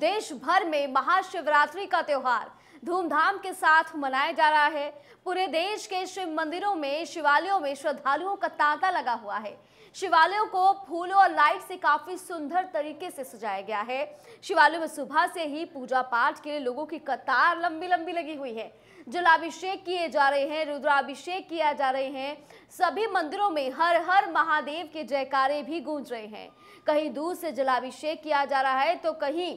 देश भर में महाशिवरात्रि का त्योहार धूमधाम के साथ मनाया जा रहा है पूरे देश के शिव मंदिरों में शिवालयों में श्रद्धालुओं का तांता लगा हुआ है शिवालयों को फूलों और लाइट से काफी सुंदर तरीके से सजाया गया है शिवालयों में सुबह से ही पूजा पाठ के लिए लोगों की कतार लंबी लंबी लगी हुई है जलाभिषेक किए जा रहे हैं रुद्राभिषेक किया जा रहे हैं सभी मंदिरों में हर हर महादेव के जयकारे भी गूंज रहे हैं कहीं दूर से जलाभिषेक किया जा रहा है तो कहीं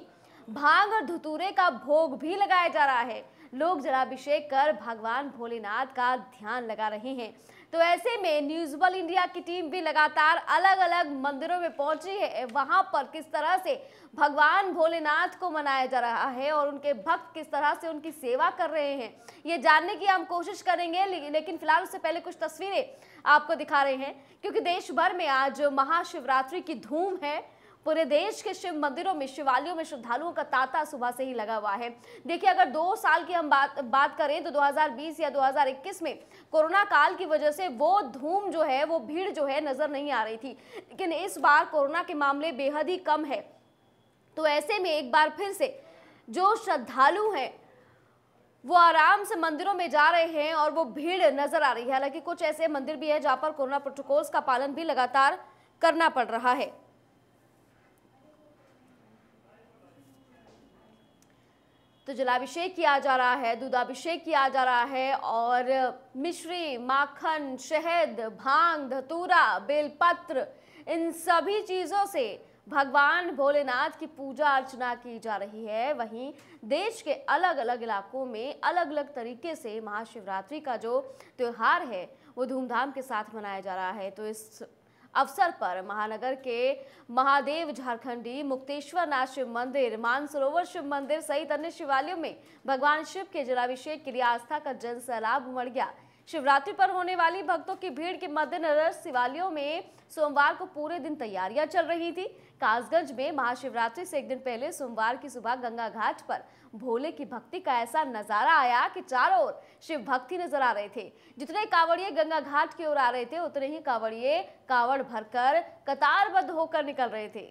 भांग और धतूरे का भोग भी लगाया जा रहा है लोग जलाभिषेक कर भगवान भोलेनाथ का ध्यान लगा रहे हैं तो ऐसे में न्यूज वन इंडिया की टीम भी लगातार अलग अलग मंदिरों में पहुंची है वहां पर किस तरह से भगवान भोलेनाथ को मनाया जा रहा है और उनके भक्त किस तरह से उनकी सेवा कर रहे हैं ये जानने की हम कोशिश करेंगे लेकिन फिलहाल उससे पहले कुछ तस्वीरें आपको दिखा रहे हैं क्योंकि देश भर में आज महाशिवरात्रि की धूम है पूरे देश के शिव मंदिरों में शिवालयों में श्रद्धालुओं का तांता सुबह से ही लगा हुआ है देखिए अगर दो साल की हम बात बात करें तो 2020 या 2021 में कोरोना काल की वजह से वो धूम जो है वो भीड़ जो है नजर नहीं आ रही थी लेकिन इस बार कोरोना के मामले बेहद ही कम है तो ऐसे में एक बार फिर से जो श्रद्धालु हैं वो आराम से मंदिरों में जा रहे हैं और वो भीड़ नजर आ रही है हालांकि कुछ ऐसे मंदिर भी है जहां पर कोरोना प्रोटोकॉल्स का पालन भी लगातार करना पड़ रहा है तो जलाभिषेक किया जा रहा है दूधाभिषेक किया जा रहा है और मिश्री माखन शहद भांग धतूरा बेलपत्र इन सभी चीज़ों से भगवान भोलेनाथ की पूजा अर्चना की जा रही है वहीं देश के अलग अलग इलाकों में अलग अलग तरीके से महाशिवरात्रि का जो त्यौहार है वो धूमधाम के साथ मनाया जा रहा है तो इस अवसर पर महानगर के महादेव झारखंडी मुक्तेश्वर नाथ शिव मंदिर मानसरोवर शिव मंदिर सहित अन्य शिवालयों में भगवान शिव के जलाभिषेक के लिए आस्था का जन सैलाब उमड़ गया शिवरात्रि पर होने वाली भक्तों की भीड़ के मद्देनजर शिवालयों में सोमवार को पूरे दिन तैयारियां चल रही थी कासगंज में महाशिवरात्रि से एक दिन पहले सोमवार की सुबह गंगा घाट पर भोले की भक्ति का ऐसा नजारा आया कि चारों ओर शिव भक्ति नजर आ रहे थे जितने कांवड़िए गंगा घाट की ओर आ रहे थे उतने ही कांवड़िए कांवड़ भरकर कतारबद्ध होकर निकल रहे थे